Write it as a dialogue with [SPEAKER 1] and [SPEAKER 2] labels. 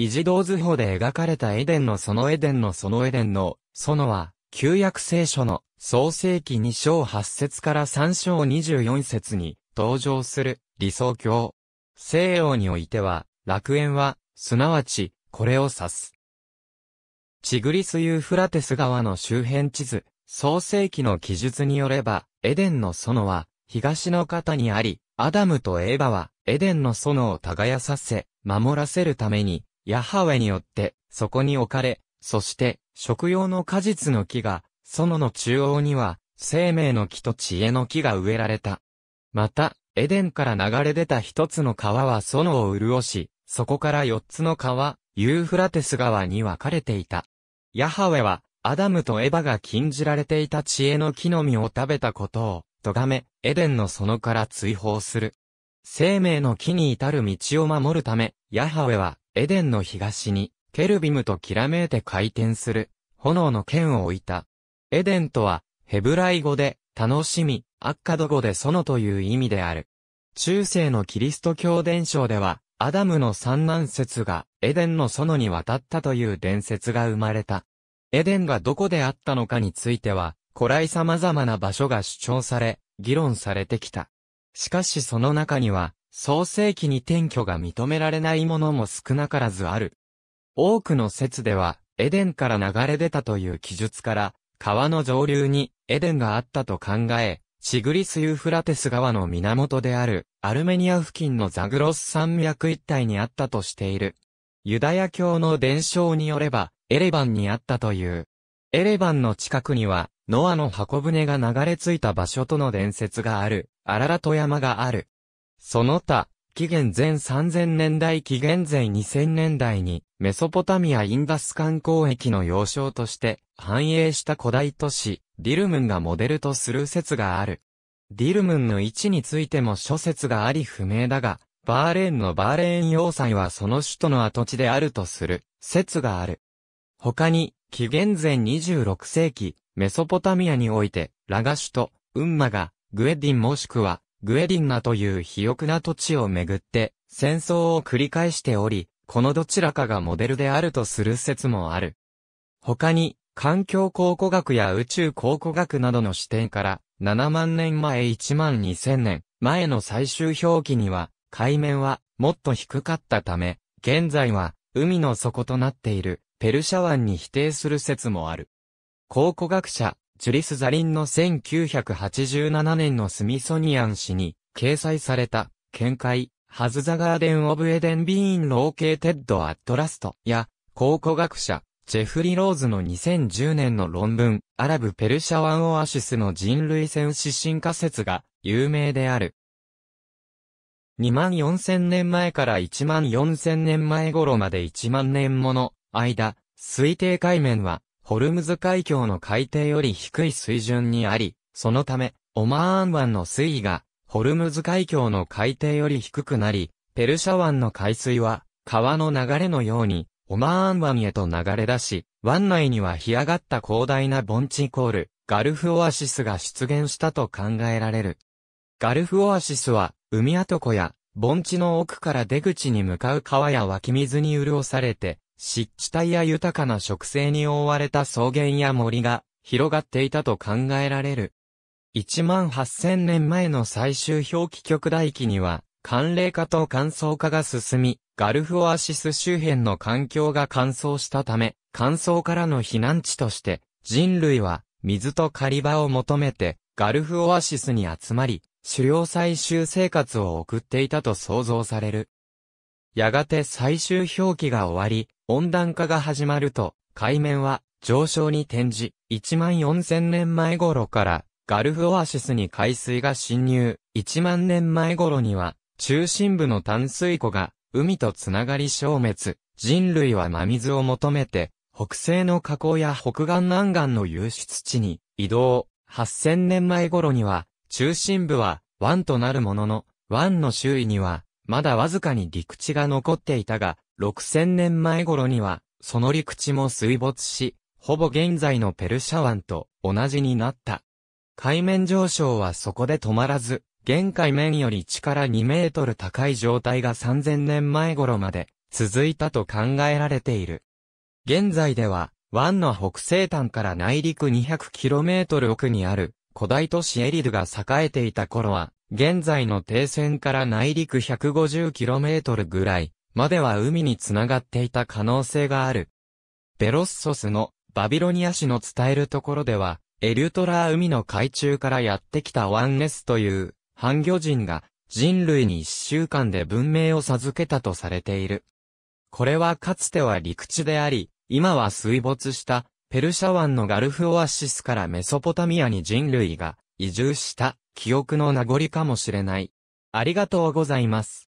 [SPEAKER 1] 異児童図法で描かれたエデンのそのエデンのそのエデンの、そのは、旧約聖書の創世記2章8節から3章24節に登場する理想郷。西洋においては、楽園は、すなわち、これを指す。チグリス・ユーフラテス川の周辺地図、創世記の記述によれば、エデンの園は、東の方にあり、アダムとエーバは、エデンの園を耕させ、守らせるために、ヤハウェによって、そこに置かれ、そして、食用の果実の木が、園の中央には、生命の木と知恵の木が植えられた。また、エデンから流れ出た一つの川は園を潤し、そこから四つの川、ユーフラテス川に分かれていた。ヤハウェは、アダムとエバが禁じられていた知恵の木の実を食べたことを、咎め、エデンの園から追放する。生命の木に至る道を守るため、ヤハウェは、エデンの東に、ケルビムときらめいて回転する、炎の剣を置いた。エデンとは、ヘブライ語で、楽しみ、アッカド語で園という意味である。中世のキリスト教伝承では、アダムの三男説が、エデンの園に渡ったという伝説が生まれた。エデンがどこであったのかについては、古来様々な場所が主張され、議論されてきた。しかしその中には、創世記に転居が認められないものも少なからずある。多くの説では、エデンから流れ出たという記述から、川の上流にエデンがあったと考え、シグリス・ユーフラテス川の源である、アルメニア付近のザグロス山脈一帯にあったとしている。ユダヤ教の伝承によれば、エレバンにあったという。エレバンの近くには、ノアの箱舟が流れ着いた場所との伝説がある。アララト山がある。その他、紀元前3000年代紀元前2000年代に、メソポタミアインダス観交易の要衝として繁栄した古代都市、ディルムンがモデルとする説がある。ディルムンの位置についても諸説があり不明だが、バーレーンのバーレーン要塞はその首都の跡地であるとする説がある。他に、紀元前26世紀、メソポタミアにおいて、ラガシュと、ウンマが、グエディンもしくは、グエディンナという肥沃な土地をめぐって、戦争を繰り返しており、このどちらかがモデルであるとする説もある。他に、環境考古学や宇宙考古学などの視点から、7万年前1万2000年前の最終表記には、海面はもっと低かったため、現在は海の底となっているペルシャ湾に否定する説もある。考古学者、ジュリス・ザリンの1987年のスミソニアン誌に掲載された、見解、ハズ・ザ・ガーデン・オブ・エデン・ビーン・ローケーテッド・アットラストや、考古学者、ジェフリ・ローズの2010年の論文、アラブ・ペルシャワン・オアシスの人類戦指進化説が有名である。2万4000年前から1万4000年前頃まで1万年もの間、推定海面はホルムズ海峡の海底より低い水準にあり、そのため、オマーン湾の水位が、ホルムズ海峡の海底より低くなり、ペルシャ湾の海水は、川の流れのように、オマーン湾へと流れ出し、湾内には干上がった広大な盆地イコール、ガルフオアシスが出現したと考えられる。ガルフオアシスは、海跡や、盆地の奥から出口に向かう川や湧き水に潤されて、湿地帯や豊かな植生に覆われた草原や森が広がっていたと考えられる。1万8000年前の最終氷期極大期には、寒冷化と乾燥化が進み、ガルフオアシス周辺の環境が乾燥したため、乾燥からの避難地として、人類は水と狩り場を求めて、ガルフオアシスに集まり、狩猟採集生活を送っていたと想像される。やがて最終氷期が終わり、温暖化が始まると、海面は上昇に転じ、1万4000年前頃からガルフオアシスに海水が侵入、1万年前頃には中心部の淡水湖が海とつながり消滅、人類は真水を求めて、北西の河口や北岸南岸の湧出地に移動、8000年前頃には中心部は湾となるものの、湾の周囲にはまだわずかに陸地が残っていたが、6000年前頃には、その陸地も水没し、ほぼ現在のペルシャ湾と同じになった。海面上昇はそこで止まらず、現海面より地から2メートル高い状態が3000年前頃まで続いたと考えられている。現在では、湾の北西端から内陸2 0 0トル奥にある古代都市エリルが栄えていた頃は、現在の停戦から内陸 150km ぐらいまでは海に繋がっていた可能性がある。ベロッソスのバビロニア市の伝えるところでは、エリュトラー海の海中からやってきたワンネスという半魚人が人類に一週間で文明を授けたとされている。これはかつては陸地であり、今は水没したペルシャ湾のガルフオアシスからメソポタミアに人類が移住した記憶の名残かもしれない。ありがとうございます。